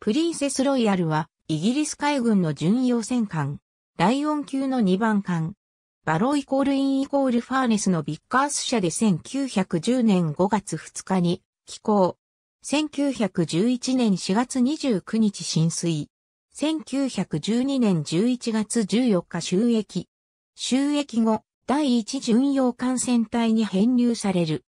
プリンセスロイヤルは、イギリス海軍の巡洋戦艦、ライオン級の2番艦、バロイコールインイコールファーネスのビッカース社で1910年5月2日に、寄港。1911年4月29日浸水。1912年11月14日収益。収益後、第一巡洋艦船隊に編入される。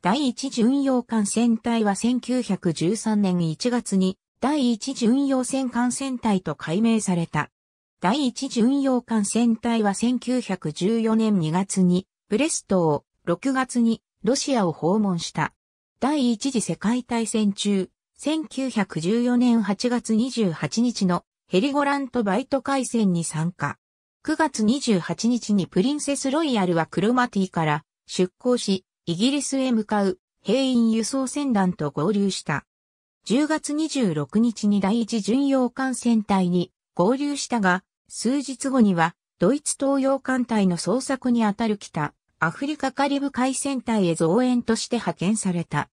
第一巡洋艦船隊は1913年1月に第一巡洋戦艦船隊と改名された。第一巡洋艦船隊は1914年2月にブレストを、6月にロシアを訪問した。第一次世界大戦中、1914年8月28日のヘリゴラントバイト海戦に参加。9月28日にプリンセスロイヤルはクロマティから出港し、イギリスへ向かう兵員輸送船団と合流した。10月26日に第一巡洋艦船隊に合流したが、数日後には、ドイツ東洋艦隊の捜索にあたる北、アフリカカリブ海戦隊へ増援として派遣された。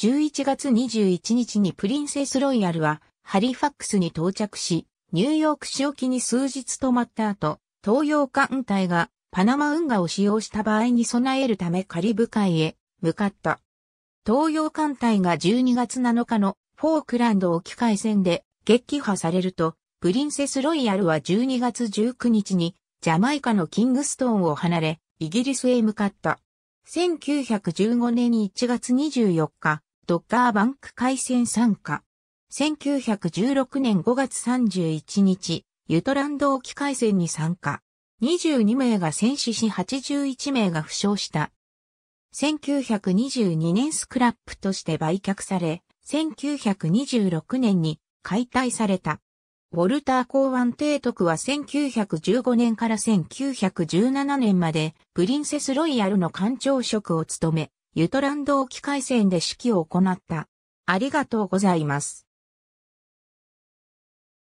11月21日にプリンセスロイヤルは、ハリファックスに到着し、ニューヨーク市沖に数日泊まった後、東洋艦隊がパナマ運河を使用した場合に備えるためカリブ海へ向かった。東洋艦隊が12月7日のフォークランド沖海戦で撃破されると、プリンセスロイヤルは12月19日にジャマイカのキングストーンを離れ、イギリスへ向かった。1915年1月24日、ドッカーバンク海戦参加。1916年5月31日、ユトランド沖海戦に参加。22名が戦死し81名が負傷した1922年スクラップとして売却され、1926年に解体された。ウォルターコーワン提督は1915年から1917年までプリンセスロイヤルの艦長職を務め、ユトランド沖海戦で指揮を行った。ありがとうございます。